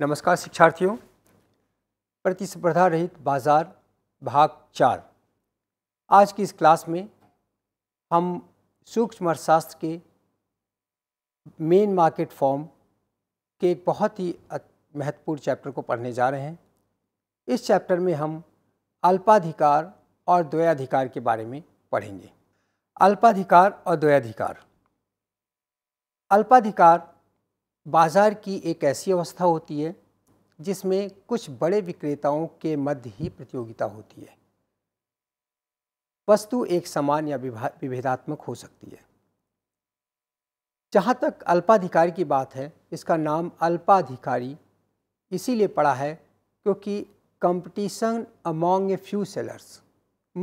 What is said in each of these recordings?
नमस्कार शिक्षार्थियों प्रतिस्पर्धा रहित बाजार भाग चार आज की इस क्लास में हम सूक्ष्म अर्थशास्त्र के मेन मार्केट फॉर्म के एक बहुत ही महत्वपूर्ण चैप्टर को पढ़ने जा रहे हैं इस चैप्टर में हम अल्पाधिकार और द्वयाधिकार के बारे में पढ़ेंगे अल्पाधिकार और द्वयाधिकार अल्पाधिकार बाज़ार की एक ऐसी अवस्था होती है जिसमें कुछ बड़े विक्रेताओं के मध्य ही प्रतियोगिता होती है वस्तु एक समान या विभेदात्मक हो सकती है जहाँ तक अल्पाधिकारी की बात है इसका नाम अल्पाधिकारी इसीलिए पड़ा है क्योंकि competition among a few sellers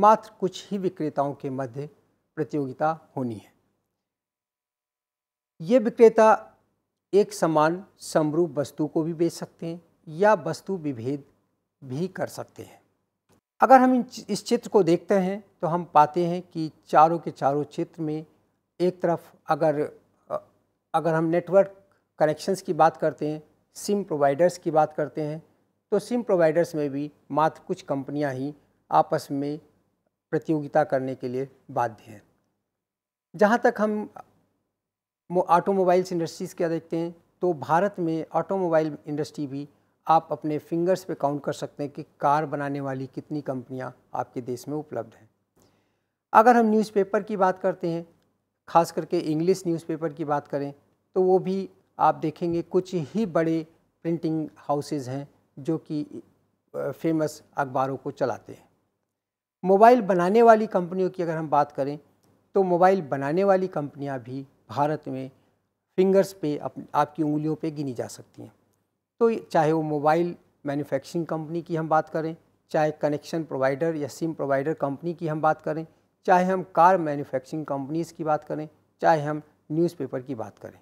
मात्र कुछ ही विक्रेताओं के मध्य प्रतियोगिता होनी है ये विक्रेता एक समान समरूप वस्तु को भी बेच सकते हैं या वस्तु विभेद भी कर सकते हैं अगर हम इस चित्र को देखते हैं तो हम पाते हैं कि चारों के चारों चित्र में एक तरफ अगर अगर हम नेटवर्क कनेक्शंस की बात करते हैं सिम प्रोवाइडर्स की बात करते हैं तो सिम प्रोवाइडर्स में भी मात्र कुछ कंपनियां ही आपस में प्रतियोगिता करने के लिए बाध्य हैं जहाँ तक हम ऑटोमोबाइल्स इंडस्ट्रीज़ क्या देखते हैं तो भारत में ऑटोमोबाइल इंडस्ट्री भी आप अपने फिंगर्स पे काउंट कर सकते हैं कि कार बनाने वाली कितनी कंपनियां आपके देश में उपलब्ध हैं अगर हम न्यूज़पेपर की बात करते हैं खास करके इंग्लिश न्यूज़पेपर की बात करें तो वो भी आप देखेंगे कुछ ही बड़े प्रिंटिंग हाउसेज हैं जो कि फेमस अखबारों को चलाते हैं मोबाइल बनाने वाली कंपनियों की अगर हम बात करें तो मोबाइल बनाने वाली कंपनियां भी भारत में फिंगर्स पे अप, आपकी उंगलियों पे गिनी जा सकती हैं तो चाहे वो मोबाइल मैन्युफैक्चरिंग कंपनी की हम बात करें चाहे कनेक्शन प्रोवाइडर या सिम प्रोवाइडर कंपनी की हम बात करें चाहे हम कार मैन्युफैक्चरिंग कंपनीज़ की बात करें चाहे हम न्यूज़पेपर की बात करें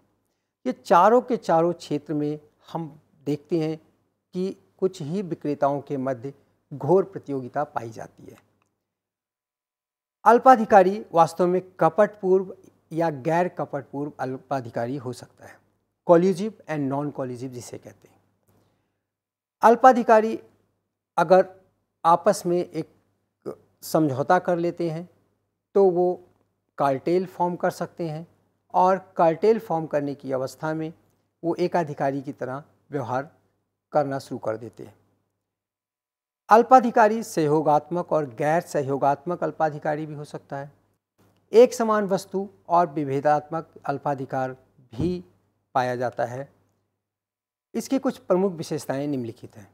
ये चारों के चारों क्षेत्र में हम देखते हैं कि कुछ ही विक्रेताओं के मध्य घोर प्रतियोगिता पाई जाती है अल्पाधिकारी वास्तव में कपट पूर्व या गैर कपटपूर्व अल्पाधिकारी हो सकता है कॉलिजिव एंड नॉन कॉलिजिव जिसे कहते हैं अल्पाधिकारी अगर आपस में एक समझौता कर लेते हैं तो वो कार्टेल फॉर्म कर सकते हैं और कार्टेल फॉर्म करने की अवस्था में वो एकाधिकारी की तरह व्यवहार करना शुरू कर देते हैं अल्पाधिकारी सहयोगात्मक और गैर सहयोगात्मक अल्पाधिकारी भी हो सकता है एक समान वस्तु और विभेदात्मक अल्पाधिकार भी पाया जाता है इसकी कुछ प्रमुख विशेषताएं निम्नलिखित हैं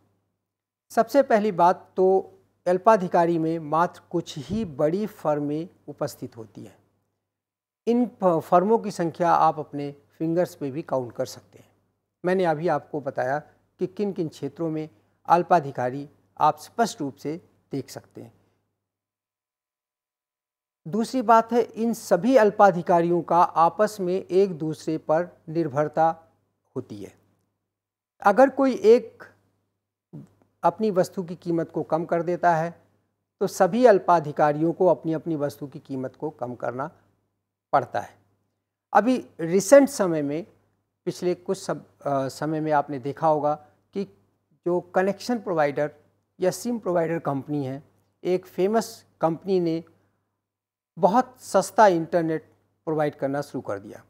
सबसे पहली बात तो अल्पाधिकारी में मात्र कुछ ही बड़ी फर्में उपस्थित होती हैं इन फर्मों की संख्या आप अपने फिंगर्स पे भी काउंट कर सकते हैं मैंने अभी आपको बताया कि किन किन क्षेत्रों में अल्पाधिकारी आप स्पष्ट रूप से देख सकते हैं दूसरी बात है इन सभी अल्पाधिकारियों का आपस में एक दूसरे पर निर्भरता होती है अगर कोई एक अपनी वस्तु की कीमत को कम कर देता है तो सभी अल्पाधिकारियों को अपनी अपनी वस्तु की कीमत को कम करना पड़ता है अभी रिसेंट समय में पिछले कुछ सब, आ, समय में आपने देखा होगा कि जो कनेक्शन प्रोवाइडर या सिम प्रोवाइडर कंपनी है एक फेमस कंपनी ने बहुत सस्ता इंटरनेट प्रोवाइड करना शुरू कर दिया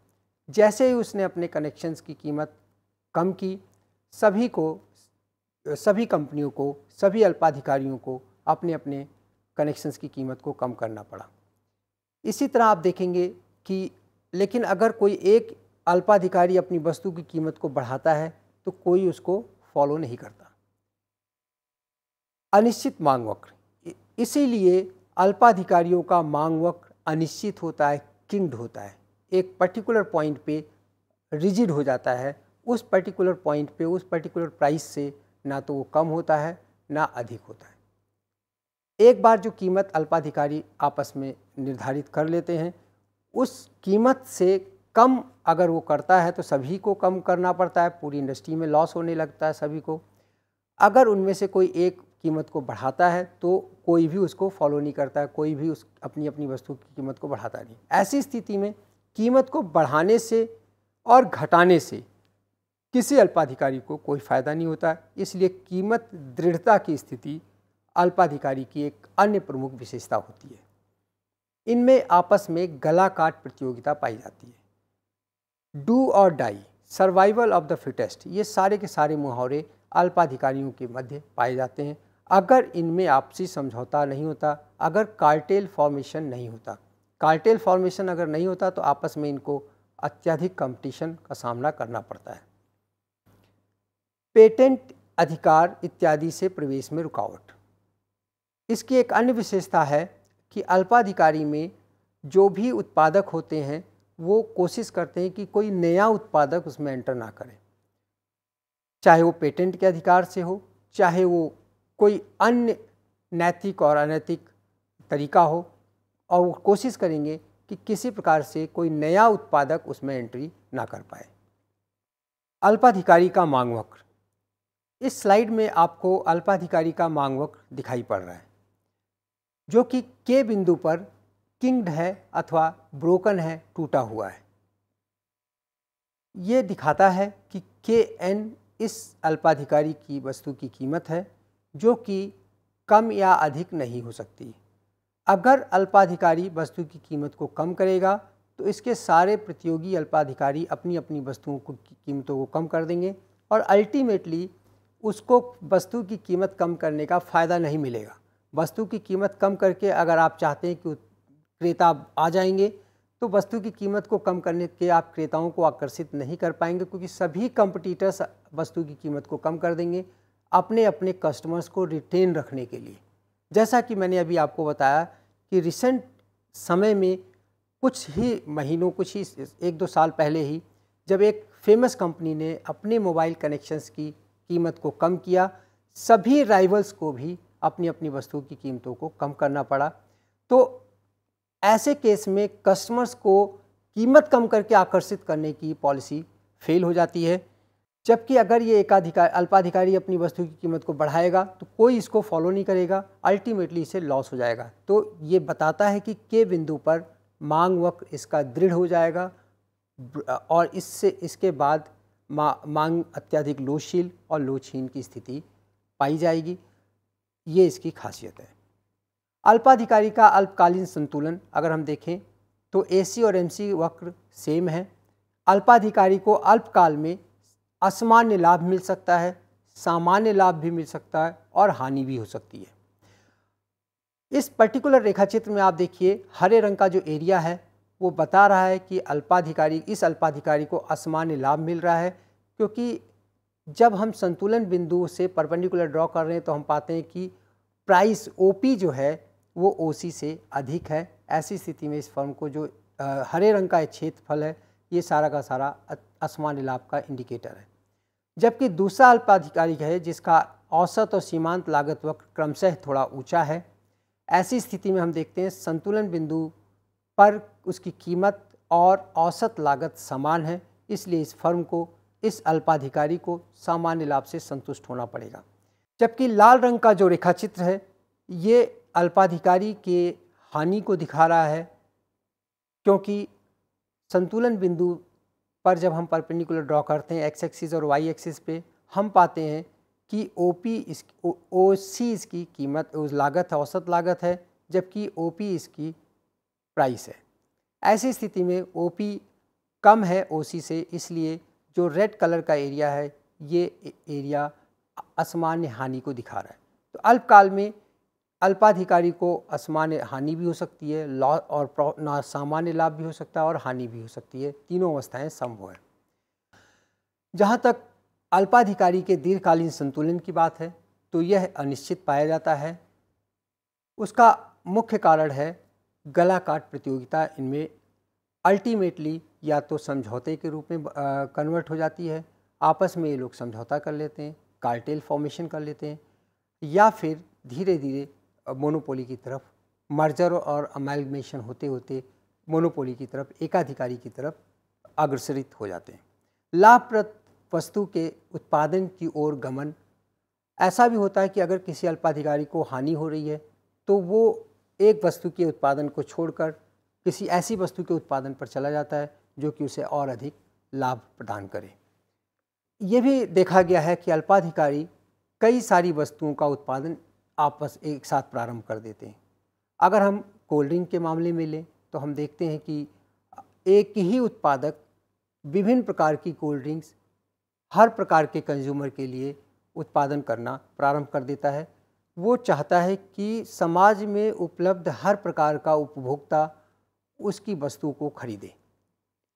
जैसे ही उसने अपने कनेक्शंस की कीमत कम की सभी को सभी कंपनियों को सभी अल्पाधिकारियों को अपने अपने कनेक्शंस की कीमत को कम करना पड़ा इसी तरह आप देखेंगे कि लेकिन अगर कोई एक अल्पाधिकारी अपनी वस्तु की कीमत को बढ़ाता है तो कोई उसको फॉलो नहीं करता अनिश्चित मांग वक्र इसीलिए अल्पाधिकारियों का मांग वक्त अनिश्चित होता है किंग्ड होता है एक पर्टिकुलर पॉइंट पे रिजिड हो जाता है उस पर्टिकुलर पॉइंट पे उस पर्टिकुलर प्राइस से ना तो वो कम होता है ना अधिक होता है एक बार जो कीमत अल्पाधिकारी आपस में निर्धारित कर लेते हैं उस कीमत से कम अगर वो करता है तो सभी को कम करना पड़ता है पूरी इंडस्ट्री में लॉस होने लगता है सभी को अगर उनमें से कोई एक कीमत को बढ़ाता है तो कोई भी उसको फॉलो नहीं करता है कोई भी उस अपनी अपनी वस्तु की कीमत को बढ़ाता नहीं ऐसी स्थिति में कीमत को बढ़ाने से और घटाने से किसी अल्पाधिकारी को कोई फ़ायदा नहीं होता इसलिए कीमत दृढ़ता की स्थिति अल्पाधिकारी की एक अन्य प्रमुख विशेषता होती है इनमें आपस में गला काट प्रतियोगिता पाई जाती है डू और die survival of the fittest ये सारे के सारे मुहावरे अल्पाधिकारियों के मध्य पाए जाते हैं अगर इनमें आपसी समझौता नहीं होता अगर कार्टेल फॉर्मेशन नहीं होता कार्टेल फॉर्मेशन अगर नहीं होता तो आपस में इनको अत्यधिक कंपटीशन का सामना करना पड़ता है पेटेंट अधिकार इत्यादि से प्रवेश में रुकावट इसकी एक अन्य विशेषता है कि अल्पाधिकारी में जो भी उत्पादक होते हैं वो कोशिश करते हैं कि कोई नया उत्पादक उसमें एंटर ना करे चाहे वो पेटेंट के अधिकार से हो चाहे वो कोई अन्य नैतिक और अनैतिक तरीका हो और वो कोशिश करेंगे कि किसी प्रकार से कोई नया उत्पादक उसमें एंट्री ना कर पाए अल्पाधिकारी का मांग वक्र इस स्लाइड में आपको अल्पाधिकारी का मांग वक्र दिखाई पड़ रहा है जो कि के बिंदु पर किंग्ड है अथवा ब्रोकन है टूटा हुआ है ये दिखाता है कि के एन इस अल्पाधिकारी की वस्तु की कीमत है जो कि कम या अधिक नहीं हो सकती अगर अल्पाधिकारी वस्तु की कीमत को कम करेगा तो इसके सारे प्रतियोगी अल्पाधिकारी अपनी अपनी वस्तुओं को कीमतों को कम कर देंगे और अल्टीमेटली उसको वस्तु की कीमत कम करने का फ़ायदा नहीं मिलेगा वस्तु की कीमत कम करके अगर आप चाहते हैं कि क्रेता आ जाएंगे तो वस्तु की कीमत को कम करने के आप क्रेताओं को आकर्षित नहीं कर पाएंगे क्योंकि सभी कंपटीटर्स वस्तु की कीमत को कम कर देंगे अपने अपने कस्टमर्स को रिटेन रखने के लिए जैसा कि मैंने अभी आपको बताया कि रिसेंट समय में कुछ ही महीनों कुछ ही एक दो साल पहले ही जब एक फेमस कंपनी ने अपने मोबाइल कनेक्शंस की कीमत को कम किया सभी राइवल्स को भी अपनी अपनी वस्तुओं की कीमतों को कम करना पड़ा तो ऐसे केस में कस्टमर्स को कीमत कम करके आकर्षित करने की पॉलिसी फेल हो जाती है जबकि अगर ये एकाधिकार अल्पाधिकारी अपनी वस्तु की कीमत को बढ़ाएगा तो कोई इसको फॉलो नहीं करेगा अल्टीमेटली इसे लॉस हो जाएगा तो ये बताता है कि के बिंदु पर मांग वक्र इसका दृढ़ हो जाएगा और इससे इसके बाद मा, मांग अत्यधिक लोशील और लोचहीन की स्थिति पाई जाएगी ये इसकी खासियत है अल्पाधिकारी का अल्पकालीन संतुलन अगर हम देखें तो एसी और एमसी वक्र सेम है अल्पाधिकारी को अल्पकाल में असामान्य लाभ मिल सकता है सामान्य लाभ भी मिल सकता है और हानि भी हो सकती है इस पर्टिकुलर रेखा चित्र में आप देखिए हरे रंग का जो एरिया है वो बता रहा है कि अल्पाधिकारी इस अल्पाधिकारी को असामान्य लाभ मिल रहा है क्योंकि जब हम संतुलन बिंदु से परपेंडिकुलर ड्रॉ कर रहे हैं तो हम पाते हैं कि प्राइस ओपी जो है वो ओसी से अधिक है ऐसी स्थिति में इस फर्म को जो आ, हरे रंग का क्षेत्रफल है ये सारा का सारा असमान लाभ का इंडिकेटर है जबकि दूसरा अल्पाधिकारिक है जिसका औसत और सीमांत लागत वक्र क्रमशः थोड़ा ऊंचा है ऐसी स्थिति में हम देखते हैं संतुलन बिंदु पर उसकी कीमत और औसत लागत समान है इसलिए इस फर्म को इस अल्पाधिकारी को सामान्य लाभ से संतुष्ट होना पड़ेगा जबकि लाल रंग का जो रेखाचित्र है ये अल्पाधिकारी के हानि को दिखा रहा है क्योंकि संतुलन बिंदु पर जब हम परपेंडिकुलर ड्रॉ करते हैं एक्स एक्सिस और वाई एक्सिस पे हम पाते हैं कि ओ पी इस ओ सी इसकी कीमत लागत है औसत लागत है जबकि ओ पी इसकी प्राइस है ऐसी स्थिति में ओ पी कम है ओ सी से इसलिए जो रेड कलर का एरिया है ये एरिया असमान्य हानि को दिखा रहा है तो अल्पकाल में अल्पाधिकारी को असमान्य हानि भी हो सकती है लॉ और सामान्य लाभ भी हो सकता है और हानि भी हो सकती है तीनों अवस्थाएं संभव हैं जहाँ तक अल्पाधिकारी के दीर्घकालीन संतुलन की बात है तो यह अनिश्चित पाया जाता है उसका मुख्य कारण है गला काट प्रतियोगिता इनमें अल्टीमेटली या तो समझौते के रूप में कन्वर्ट हो जाती है आपस में ये लोग समझौता कर लेते हैं कार्टेल फॉर्मेशन कर लेते हैं या फिर धीरे धीरे मोनोपोली की तरफ मर्जर और अमेलमेशन होते होते मोनोपोली की तरफ एकाधिकारी की तरफ अग्रसरित हो जाते हैं लाभप्रद वस्तु के उत्पादन की ओर गमन ऐसा भी होता है कि अगर किसी अल्पाधिकारी को हानि हो रही है तो वो एक वस्तु के उत्पादन को छोड़कर किसी ऐसी वस्तु के उत्पादन पर चला जाता है जो कि उसे और अधिक लाभ प्रदान करे ये भी देखा गया है कि अल्पाधिकारी कई सारी वस्तुओं का उत्पादन आपस एक साथ प्रारंभ कर देते हैं अगर हम कोल्ड ड्रिंक के मामले में लें तो हम देखते हैं कि एक ही उत्पादक विभिन्न प्रकार की कोल्ड ड्रिंक्स हर प्रकार के कंज्यूमर के लिए उत्पादन करना प्रारंभ कर देता है वो चाहता है कि समाज में उपलब्ध हर प्रकार का उपभोक्ता उसकी वस्तु को खरीदे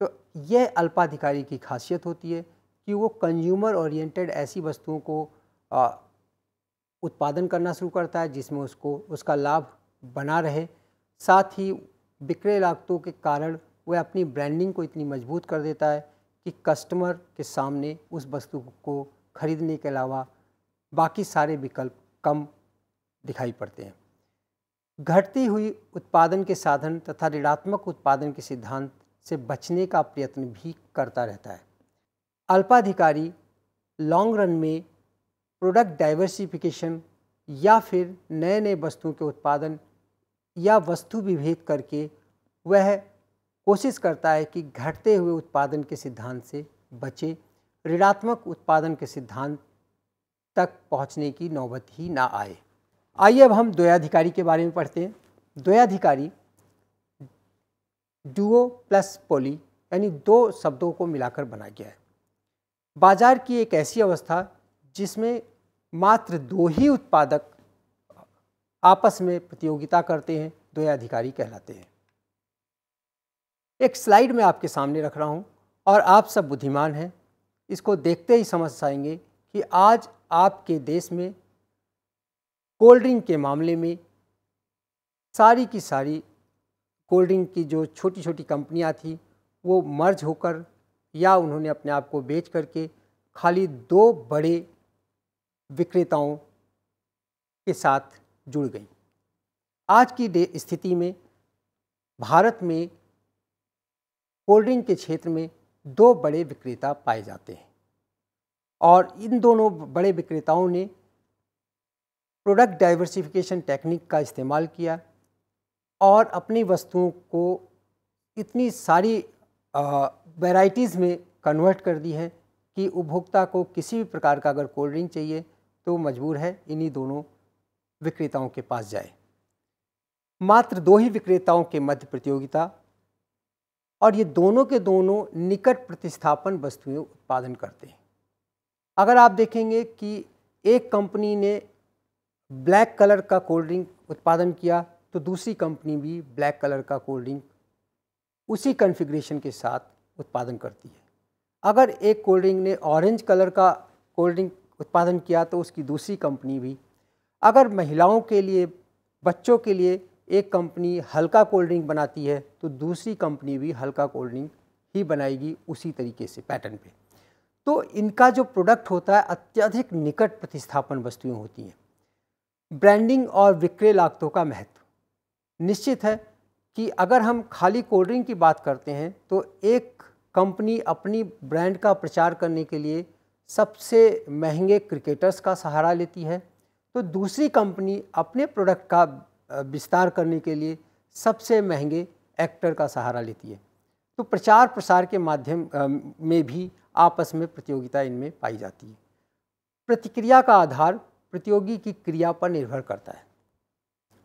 तो यह अल्पाधिकारी की खासियत होती है कि वो कंज्यूमर ओरिएंटेड ऐसी वस्तुओं को उत्पादन करना शुरू करता है जिसमें उसको उसका लाभ बना रहे साथ ही बिक्रे लागतों के कारण वह अपनी ब्रांडिंग को इतनी मजबूत कर देता है कि कस्टमर के सामने उस वस्तु को खरीदने के अलावा बाकी सारे विकल्प कम दिखाई पड़ते हैं घटती हुई उत्पादन के साधन तथा ऋणात्मक उत्पादन के सिद्धांत से बचने का प्रयत्न भी करता रहता है अल्पाधिकारी लॉन्ग रन में प्रोडक्ट डाइवर्सिफिकेशन या फिर नए नए वस्तुओं के उत्पादन या वस्तु विभेद करके वह कोशिश करता है कि घटते हुए उत्पादन के सिद्धांत से बचे ऋणात्मक उत्पादन के सिद्धांत तक पहुंचने की नौबत ही ना आए आइए अब हम द्वयाधिकारी के बारे में पढ़ते हैं द्वयाधिकारी डुओ प्लस पोली यानी दो शब्दों को मिलाकर बना गया है बाजार की एक ऐसी अवस्था जिसमें मात्र दो ही उत्पादक आपस में प्रतियोगिता करते हैं अधिकारी कहलाते हैं एक स्लाइड मैं आपके सामने रख रहा हूँ और आप सब बुद्धिमान हैं इसको देखते ही समझ पाएंगे कि आज आपके देश में कोल्ड ड्रिंक के मामले में सारी की सारी कोल्ड ड्रिंक की जो छोटी छोटी कंपनियां थी वो मर्ज होकर या उन्होंने अपने आप को बेच करके खाली दो बड़े विक्रेताओं के साथ जुड़ गई आज की डे स्थिति में भारत में कोल्ड ड्रिंक के क्षेत्र में दो बड़े विक्रेता पाए जाते हैं और इन दोनों बड़े विक्रेताओं ने प्रोडक्ट डाइवर्सिफिकेशन टेक्निक का इस्तेमाल किया और अपनी वस्तुओं को इतनी सारी वैराइटीज़ में कन्वर्ट कर दी है कि उपभोक्ता को किसी भी प्रकार का अगर कोल्ड ड्रिंक चाहिए तो मजबूर है इन्हीं दोनों विक्रेताओं के पास जाए मात्र दो ही विक्रेताओं के मध्य प्रतियोगिता और ये दोनों के दोनों निकट प्रतिस्थापन वस्तुएं उत्पादन करते हैं अगर आप देखेंगे कि एक कंपनी ने ब्लैक कलर का कोल्ड ड्रिंक उत्पादन किया तो दूसरी कंपनी भी ब्लैक कलर का कोल्ड ड्रिंक उसी कॉन्फ़िगरेशन के साथ उत्पादन करती है अगर एक कोल्ड ड्रिंक ने ऑरेंज कलर का कोल्ड ड्रिंक उत्पादन किया तो उसकी दूसरी कंपनी भी अगर महिलाओं के लिए बच्चों के लिए एक कंपनी हल्का कोल्ड ड्रिंक बनाती है तो दूसरी कंपनी भी हल्का कोल्ड ड्रिंक ही बनाएगी उसी तरीके से पैटर्न पे तो इनका जो प्रोडक्ट होता है अत्यधिक निकट प्रतिस्थापन वस्तुएं होती हैं ब्रांडिंग और विक्रय लागतों का महत्व निश्चित है कि अगर हम खाली कोल्ड ड्रिंक की बात करते हैं तो एक कंपनी अपनी ब्रांड का प्रचार करने के लिए सबसे महंगे क्रिकेटर्स का सहारा लेती है तो दूसरी कंपनी अपने प्रोडक्ट का विस्तार करने के लिए सबसे महंगे एक्टर का सहारा लेती है तो प्रचार प्रसार के माध्यम में भी आपस में प्रतियोगिता इनमें पाई जाती है प्रतिक्रिया का आधार प्रतियोगी की क्रिया पर निर्भर करता है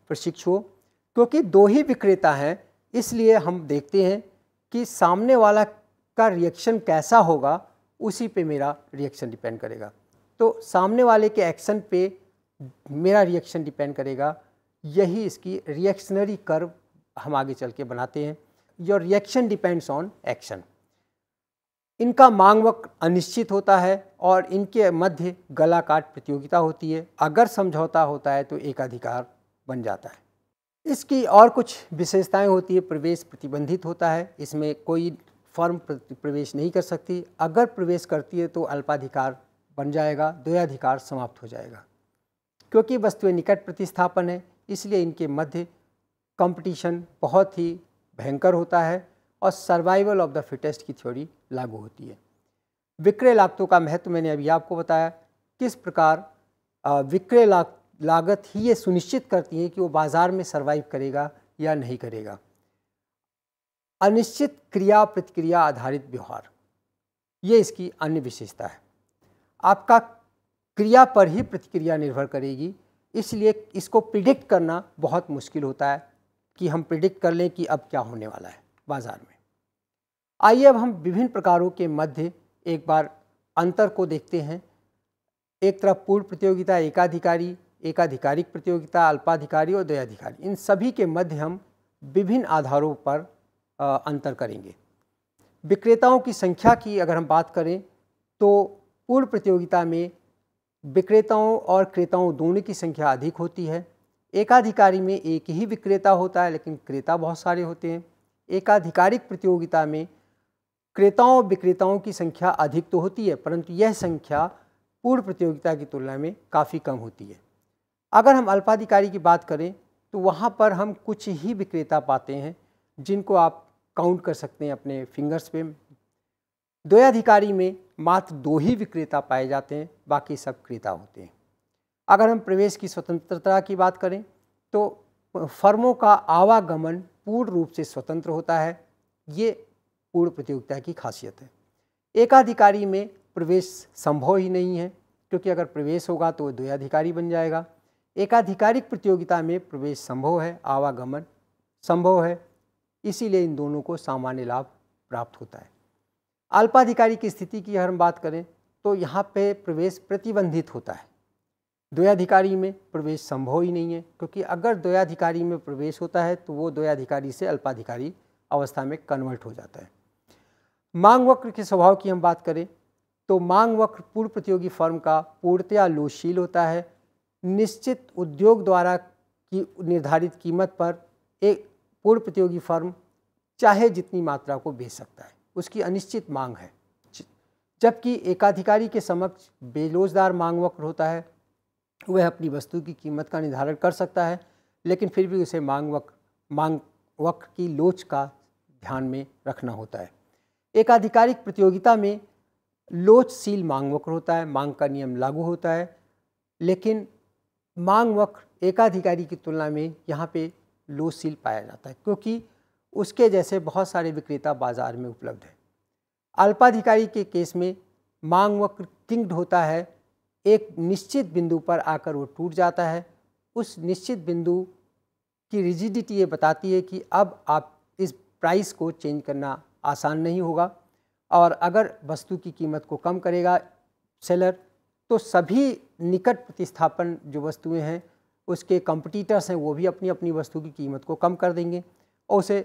प्रशिक्षुओं क्योंकि दो ही विक्रेता हैं इसलिए हम देखते हैं कि सामने वाला का रिएक्शन कैसा होगा उसी पे मेरा रिएक्शन डिपेंड करेगा तो सामने वाले के एक्शन पे मेरा रिएक्शन डिपेंड करेगा यही इसकी रिएक्शनरी कर्व हम आगे चल के बनाते हैं your reaction depends on action इनका मांग वक्त अनिश्चित होता है और इनके मध्य गला काट प्रतियोगिता होती है अगर समझौता होता है तो एक अधिकार बन जाता है इसकी और कुछ विशेषताएं होती है प्रवेश प्रतिबंधित होता है इसमें कोई फर्म प्रवेश नहीं कर सकती अगर प्रवेश करती है तो अल्पाधिकार बन जाएगा द्वयाधिकार समाप्त हो जाएगा क्योंकि वस्तुएं निकट प्रतिस्थापन है इसलिए इनके मध्य कंपटीशन बहुत ही भयंकर होता है और सर्वाइवल ऑफ द फिटेस्ट की थ्योरी लागू होती है विक्रय लागतों का महत्व मैंने अभी आपको बताया किस प्रकार विक्रय लागत ही ये सुनिश्चित करती है कि वो बाज़ार में सर्वाइव करेगा या नहीं करेगा अनिश्चित क्रिया प्रतिक्रिया आधारित व्यवहार ये इसकी अन्य विशेषता है आपका क्रिया पर ही प्रतिक्रिया निर्भर करेगी इसलिए इसको प्रिडिक्ट करना बहुत मुश्किल होता है कि हम प्रिडिक्ट कर लें कि अब क्या होने वाला है बाज़ार में आइए अब हम विभिन्न प्रकारों के मध्य एक बार अंतर को देखते हैं एक तरफ पूर्व प्रतियोगिता एकाधिकारी एकाधिकारिक प्रतियोगिता अल्पाधिकारी और दयाधिकारी इन सभी के मध्य हम विभिन्न आधारों पर अंतर करेंगे विक्रेताओं की संख्या की अगर हम बात करें तो पूर्व प्रतियोगिता में विक्रेताओं और क्रेताओं दोनों की संख्या अधिक होती है एकाधिकारी में एक ही विक्रेता होता है लेकिन क्रेता बहुत सारे होते हैं एकाधिकारिक प्रतियोगिता में क्रेताओं विक्रेताओं की संख्या अधिक तो होती है परंतु यह संख्या पूर्व प्रतियोगिता की तुलना में काफ़ी कम होती है अगर हम अल्पाधिकारी की बात करें तो वहाँ पर हम कुछ ही विक्रेता पाते हैं जिनको आप काउंट कर सकते हैं अपने फिंगर्स पे द्वयाधिकारी में मात्र दो ही विक्रेता पाए जाते हैं बाकी सब क्रेता होते हैं अगर हम प्रवेश की स्वतंत्रता की बात करें तो फर्मों का आवागमन पूर्ण रूप से स्वतंत्र होता है ये पूर्ण प्रतियोगिता की खासियत है एकाधिकारी में प्रवेश संभव ही नहीं है क्योंकि अगर प्रवेश होगा तो वह द्वयाधिकारी बन जाएगा एकाधिकारिक प्रतियोगिता में प्रवेश संभव है आवागमन संभव है इसीलिए इन दोनों को सामान्य लाभ प्राप्त होता है अल्पाधिकारी की स्थिति की हम बात करें तो यहाँ पे प्रवेश प्रतिबंधित होता है द्वयाधिकारी में प्रवेश संभव ही नहीं है क्योंकि अगर द्वयाधिकारी में प्रवेश होता है तो वो द्वयाधिकारी से अल्पाधिकारी अवस्था में कन्वर्ट हो जाता है मांग वक्र के स्वभाव की हम बात करें तो मांग वक्र पूर्व प्रतियोगी फर्म का पूर्णतया लोशील होता है निश्चित उद्योग द्वारा की निर्धारित कीमत पर एक पूर्ण प्रतियोगी फर्म चाहे जितनी मात्रा को बेच सकता है उसकी अनिश्चित मांग है जबकि एकाधिकारी के समक्ष बेरोजगार मांग वक्र होता है वह अपनी वस्तु की कीमत का निर्धारण कर सकता है लेकिन फिर भी उसे मांग वक्र मांग वक्र की लोच का ध्यान में रखना होता है एकाधिकारिक प्रतियोगिता में लोचशील मांग वक्र होता है मांग का नियम लागू होता है लेकिन मांग वक्र एकाधिकारी की तुलना में यहाँ पे लो सील पाया जाता है क्योंकि उसके जैसे बहुत सारे विक्रेता बाज़ार में उपलब्ध हैं अल्पाधिकारी के केस में मांग वक्र किंग्ड होता है एक निश्चित बिंदु पर आकर वो टूट जाता है उस निश्चित बिंदु की रिजिडिटी ये बताती है कि अब आप इस प्राइस को चेंज करना आसान नहीं होगा और अगर वस्तु की कीमत को कम करेगा सेलर तो सभी निकट प्रतिस्थापन जो वस्तुएं हैं उसके कंपटीटर्स हैं वो भी अपनी अपनी वस्तु की कीमत को कम कर देंगे और उसे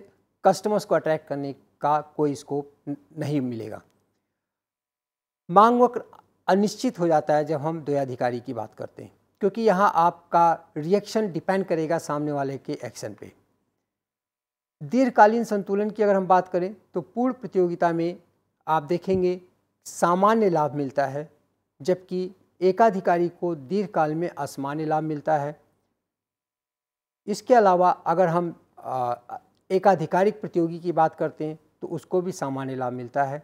कस्टमर्स को अट्रैक्ट करने का कोई स्कोप नहीं मिलेगा मांग वक्र अनिश्चित हो जाता है जब हम द्वयाधिकारी की बात करते हैं क्योंकि यहाँ आपका रिएक्शन डिपेंड करेगा सामने वाले के एक्शन पे दीर्घकालीन संतुलन की अगर हम बात करें तो पूर्ण प्रतियोगिता में आप देखेंगे सामान्य लाभ मिलता है जबकि एकाधिकारी को दीर्घकाल में असामान्य लाभ मिलता है इसके अलावा अगर हम एकाधिकारिक प्रतियोगी की बात करते हैं तो उसको भी सामान्य लाभ मिलता है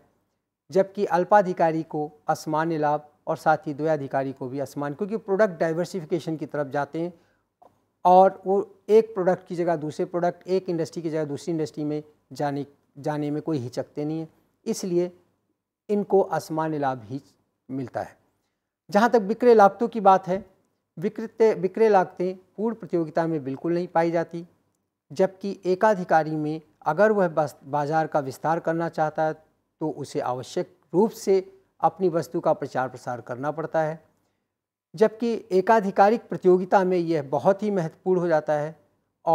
जबकि अल्पाधिकारी को असमान्य लाभ और साथ ही द्वयाधिकारी को भी असमान क्योंकि प्रोडक्ट डाइवर्सिफिकेशन की तरफ जाते हैं और वो एक प्रोडक्ट की जगह दूसरे प्रोडक्ट एक इंडस्ट्री की जगह दूसरी इंडस्ट्री में जाने जाने में कोई हिचकते नहीं है इसलिए इनको असमान्य लाभ ही मिलता है जहाँ तक विक्रय लाभतों की बात है विक्रते विक्रय लागतें पूर्ण प्रतियोगिता में बिल्कुल नहीं पाई जाती जबकि एकाधिकारी में अगर वह बाजार का विस्तार करना चाहता है तो उसे आवश्यक रूप से अपनी वस्तु का प्रचार प्रसार करना पड़ता है जबकि एकाधिकारिक प्रतियोगिता में यह बहुत ही महत्वपूर्ण हो जाता है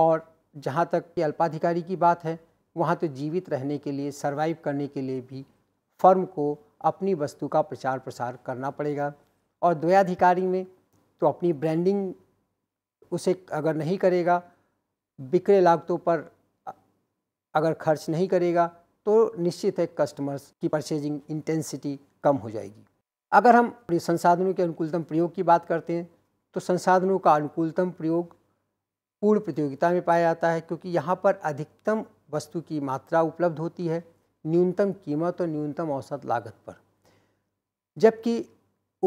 और जहाँ तक कि अल्पाधिकारी की बात है वहाँ तो जीवित रहने के लिए सर्वाइव करने के लिए भी फर्म को अपनी वस्तु का प्रचार प्रसार करना पड़ेगा और द्वयाधिकारी में तो अपनी ब्रांडिंग उसे अगर नहीं करेगा बिक्रे लागतों पर अगर खर्च नहीं करेगा तो निश्चित है कस्टमर्स की परचेजिंग इंटेंसिटी कम हो जाएगी अगर हम संसाधनों के अनुकूलतम प्रयोग की बात करते हैं तो संसाधनों का अनुकूलतम प्रयोग पूर्ण प्रतियोगिता में पाया जाता है क्योंकि यहाँ पर अधिकतम वस्तु की मात्रा उपलब्ध होती है न्यूनतम कीमत और न्यूनतम औसत लागत पर जबकि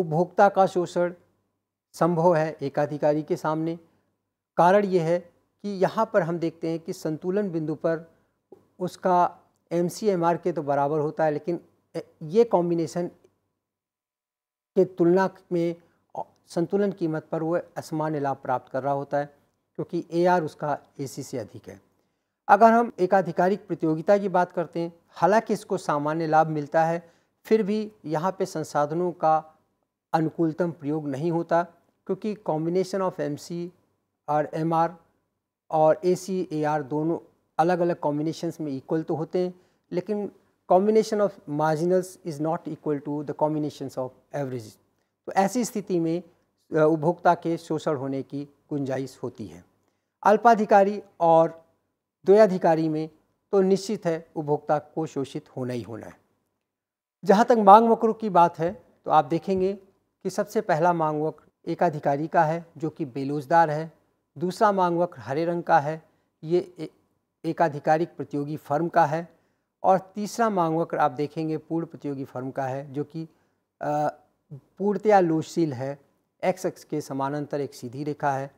उपभोक्ता का शोषण संभव है एकाधिकारी के सामने कारण ये है कि यहाँ पर हम देखते हैं कि संतुलन बिंदु पर उसका एम सी एम आर के तो बराबर होता है लेकिन ये कॉम्बिनेशन के तुलना में संतुलन कीमत पर वह असमान लाभ प्राप्त कर रहा होता है क्योंकि ए आर उसका ए सी से अधिक है अगर हम एकाधिकारिक प्रतियोगिता की बात करते हैं हालांकि इसको सामान्य लाभ मिलता है फिर भी यहाँ पे संसाधनों का अनुकूलतम प्रयोग नहीं होता क्योंकि कॉम्बिनेशन ऑफ एम सी और एम आर और ए सी ए आर दोनों अलग अलग कॉम्बिनेशंस में इक्वल तो होते हैं लेकिन combination of marginals is not equal to the combinations of average तो ऐसी स्थिति में उपभोक्ता के शोषण होने की गुंजाइश होती है अल्पाधिकारी और द्वयाधिकारी में तो निश्चित है उपभोक्ता को शोषित होना ही होना है जहाँ तक मांग वक्र की बात है तो आप देखेंगे कि सबसे पहला मांग वक्र एक अधिकारी का है जो कि बेलोजदार है दूसरा मांग वक्र हरे रंग का है ये एकाधिकारिक प्रतियोगी फर्म का है और तीसरा मांग वक्र आप देखेंगे पूर्ण प्रतियोगी फर्म का है जो कि पूर्णतया लोशील है एक्स एक्स के समानांतर एक सीधी रेखा है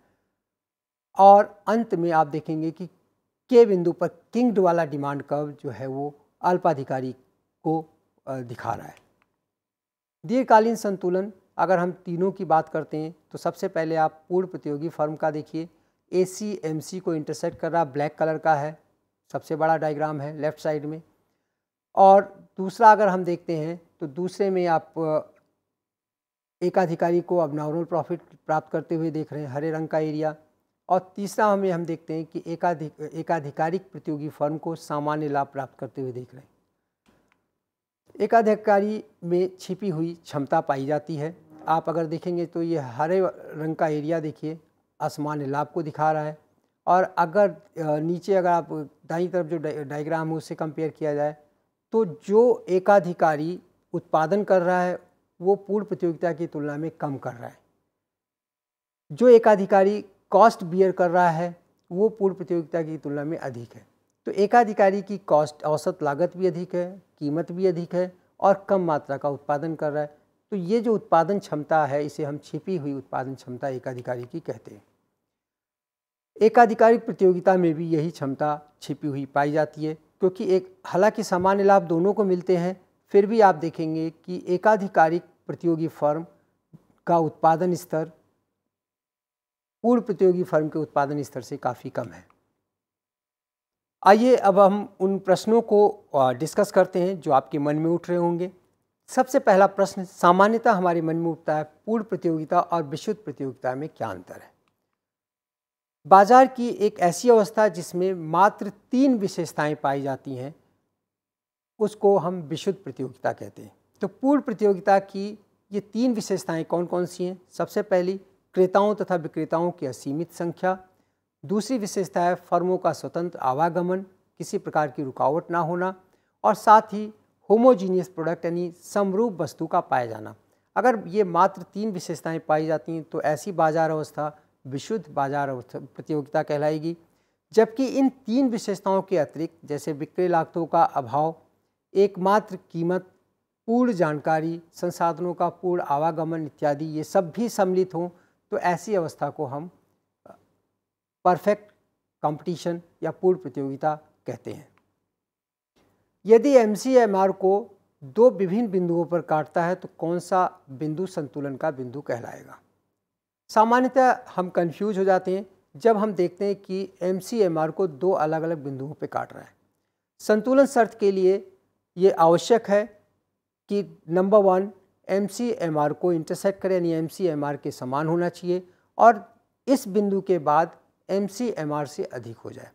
और अंत में आप देखेंगे कि के बिंदु पर किंग वाला डिमांड कर्व जो है वो अल्पाधिकारी को दिखा रहा है दीर्घकालीन संतुलन अगर हम तीनों की बात करते हैं तो सबसे पहले आप पूर्ण प्रतियोगी फर्म का देखिए ए सी एम सी को इंटरसेक्ट कर रहा ब्लैक कलर का है सबसे बड़ा डायग्राम है लेफ़्ट साइड में और दूसरा अगर हम देखते हैं तो दूसरे में आप एकाधिकारी को अब नॉर्मल प्रॉफिट प्राप्त करते हुए देख रहे हैं हरे रंग का एरिया और तीसरा हमें हम देखते हैं कि एकाधिक एकाधिकारिक प्रतियोगी फर्म को सामान्य लाभ प्राप्त करते हुए देख रहे हैं एकाधिकारी में छिपी हुई क्षमता पाई जाती है आप अगर देखेंगे तो ये हरे रंग का एरिया देखिए आसमान लाभ को दिखा रहा है और अगर नीचे अगर आप दाई तरफ जो डायग्राम है उससे कंपेयर किया जाए तो जो एकाधिकारी उत्पादन कर रहा है वो पूर्व प्रतियोगिता की तुलना में कम कर रहा है जो एकाधिकारी कॉस्ट बियर कर रहा है वो पूर्व प्रतियोगिता की तुलना में अधिक है तो एकाधिकारी की कॉस्ट औसत लागत भी अधिक है कीमत भी अधिक है और कम मात्रा का उत्पादन कर रहा है तो ये जो उत्पादन क्षमता है इसे हम छिपी हुई उत्पादन क्षमता एकाधिकारी की कहते हैं एकाधिकारिक प्रतियोगिता में भी यही क्षमता छिपी हुई पाई जाती है क्योंकि एक हालांकि सामान्य लाभ दोनों को मिलते हैं फिर भी आप देखेंगे कि एकाधिकारिक प्रतियोगी फर्म का उत्पादन स्तर पूर्व प्रतियोगी फर्म के उत्पादन स्तर से काफ़ी कम है आइए अब हम उन प्रश्नों को डिस्कस करते हैं जो आपके मन में उठ रहे होंगे सबसे पहला प्रश्न सामान्यतः हमारे मन में उठता है पूर्ण प्रतियोगिता और विशुद्ध प्रतियोगिता में क्या अंतर है बाजार की एक ऐसी अवस्था जिसमें मात्र तीन विशेषताएं पाई जाती हैं उसको हम विशुद्ध प्रतियोगिता कहते हैं तो पूर्ण प्रतियोगिता की ये तीन विशेषताएं कौन कौन सी हैं सबसे पहली क्रेताओं तथा विक्रेताओं की असीमित संख्या दूसरी विशेषता है फर्मों का स्वतंत्र आवागमन किसी प्रकार की रुकावट ना होना और साथ ही होमोजीनियस प्रोडक्ट यानी समरूप वस्तु का पाया जाना अगर ये मात्र तीन विशेषताएं पाई जाती हैं तो ऐसी बाजार अवस्था विशुद्ध बाजार अवस्था प्रतियोगिता कहलाएगी जबकि इन तीन विशेषताओं के अतिरिक्त जैसे विक्रय लागतों का अभाव एकमात्र कीमत पूर्ण जानकारी संसाधनों का पूर्ण आवागमन इत्यादि ये सब भी सम्मिलित हों तो ऐसी अवस्था को हम परफेक्ट कंपटीशन या पूर्ण प्रतियोगिता कहते हैं यदि एम को दो विभिन्न बिंदुओं पर काटता है तो कौन सा बिंदु संतुलन का बिंदु कहलाएगा सामान्यतः हम कंफ्यूज हो जाते हैं जब हम देखते हैं कि एम को दो अलग अलग बिंदुओं पर काट रहा है संतुलन शर्त के लिए ये आवश्यक है कि number one M C M R को इंटरसेक्ट करें यानी एम सी एम आर के समान होना चाहिए और इस बिंदु के बाद एम सी एम आर से अधिक हो जाए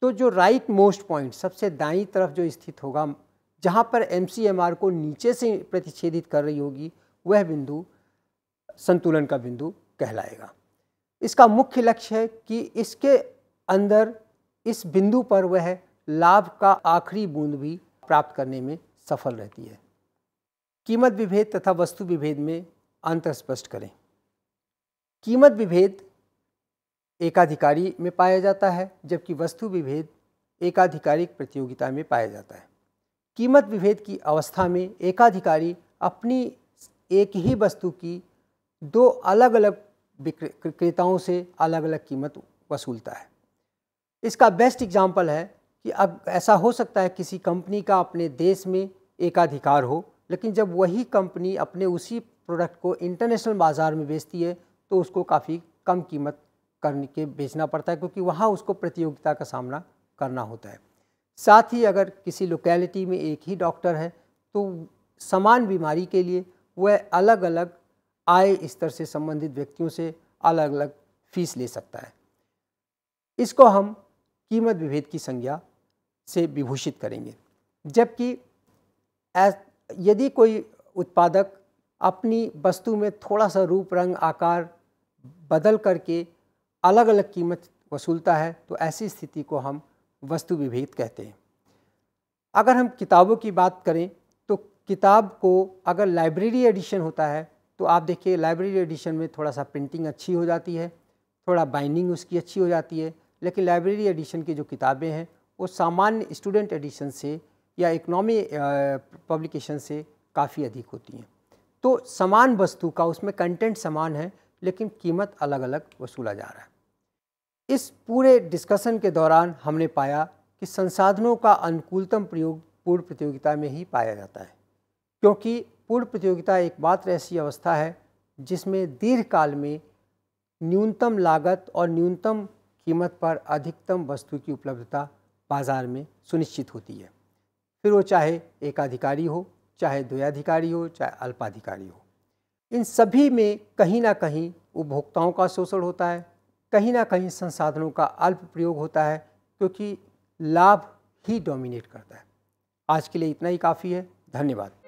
तो जो राइट मोस्ट पॉइंट सबसे दाई तरफ जो स्थित होगा जहाँ पर एम को नीचे से प्रतिच्छेदित कर रही होगी वह बिंदु संतुलन का बिंदु कहलाएगा इसका मुख्य लक्ष्य है कि इसके अंदर इस बिंदु पर वह लाभ का आखिरी बूंद भी प्राप्त करने में सफल रहती है कीमत विभेद तथा वस्तु विभेद में अंतर स्पष्ट करें कीमत विभेद एकाधिकारी में पाया जाता है जबकि वस्तु विभेद एकाधिकारिक प्रतियोगिता में पाया जाता है कीमत विभेद की अवस्था में एकाधिकारी अपनी एक ही वस्तु की दो अलग अलग विक्रेताओं से अलग अलग कीमत वसूलता है इसका बेस्ट एग्जाम्पल है कि अब ऐसा हो सकता है किसी कंपनी का अपने देश में एकाधिकार हो लेकिन जब वही कंपनी अपने उसी प्रोडक्ट को इंटरनेशनल बाज़ार में बेचती है तो उसको काफ़ी कम कीमत करने के बेचना पड़ता है क्योंकि वहाँ उसको प्रतियोगिता का सामना करना होता है साथ ही अगर किसी लोकेलिटी में एक ही डॉक्टर है तो समान बीमारी के लिए वह अलग अलग आय स्तर से संबंधित व्यक्तियों से अलग अलग फीस ले सकता है इसको हम कीमत विभेद की संज्ञा से विभूषित करेंगे जबकि यदि कोई उत्पादक अपनी वस्तु में थोड़ा सा रूप रंग आकार बदल करके अलग अलग कीमत वसूलता है तो ऐसी स्थिति को हम वस्तु विभेद कहते हैं अगर हम किताबों की बात करें तो किताब को अगर लाइब्रेरी एडिशन होता है तो आप देखिए लाइब्रेरी एडिशन में थोड़ा सा प्रिंटिंग अच्छी हो जाती है थोड़ा बाइंडिंग उसकी अच्छी हो जाती है लेकिन लाइब्रेरी एडिशन की जो किताबें हैं वो सामान्य स्टूडेंट एडिशन से या इकनॉमी पब्लिकेशन से काफ़ी अधिक होती हैं तो समान वस्तु का उसमें कंटेंट समान है लेकिन कीमत अलग अलग वसूला जा रहा है इस पूरे डिस्कशन के दौरान हमने पाया कि संसाधनों का अनुकूलतम प्रयोग पूर्व प्रतियोगिता में ही पाया जाता है क्योंकि पूर्व प्रतियोगिता एकमात्र ऐसी अवस्था है जिसमें दीर्घकाल में न्यूनतम लागत और न्यूनतम कीमत पर अधिकतम वस्तु की उपलब्धता बाज़ार में सुनिश्चित होती है फिर वो चाहे एकाधिकारी हो चाहे द्वयाधिकारी हो चाहे अल्पाधिकारी हो इन सभी में कहीं ना कहीं उपभोक्ताओं का शोषण होता है कहीं ना कहीं संसाधनों का अल्प प्रयोग होता है क्योंकि लाभ ही डोमिनेट करता है आज के लिए इतना ही काफ़ी है धन्यवाद